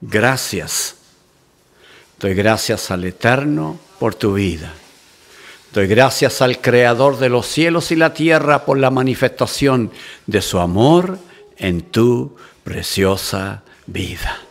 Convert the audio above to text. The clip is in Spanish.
Gracias. Doy gracias al Eterno por tu vida. Doy gracias al Creador de los cielos y la tierra por la manifestación de su amor en tu preciosa vida.